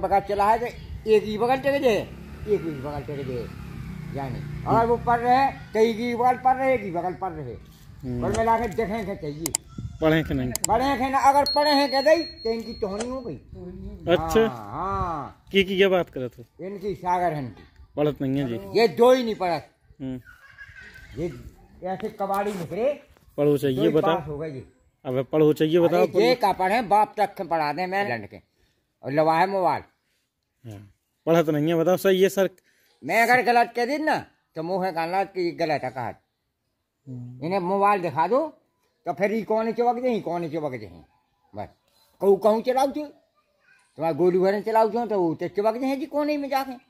बगल चला है तो एक ही बगल चले जाए एक ही बगल चले जाए जाने और वो पढ़ रहे कई की बगल पढ़ रहे एक ही बगल पढ़ रहे हम्म। और मिला के देखें के चाहिए पढ़े के नहीं पढ़े के ना अगर पढ़े हैं के दई तो इनकी टोहनी हो गई अच्छा हाँ, हाँ। की की क्या बात करे हो इनकी सागर हन की पढ़त नहीं है जी ये दो ही नहीं पढ़त हम्म। ये ऐसे कबाड़ी निकले पढ़ो चाहिए तो बताओ हो गई अब पढ़ो चाहिए बताओ ये का पढ़े बाप तक पढ़ा दे मैं लंड के और लवाए मोबाइल हाँ। पढ़ा तो नहीं है बताओ सही है सर मैं अगर गलत कह दी ना तो मुँह कहना की गलत है कहा हम्म। इन्हें मोबाइल दिखा दो तो फिर ये कौन चिपक दे कौन चिपक दे बस कहू कहूँ चलाऊ तुम्हारे तुम्हारा गोलू घर चलाऊ तो, तो चिपक दे जी कोने में जाके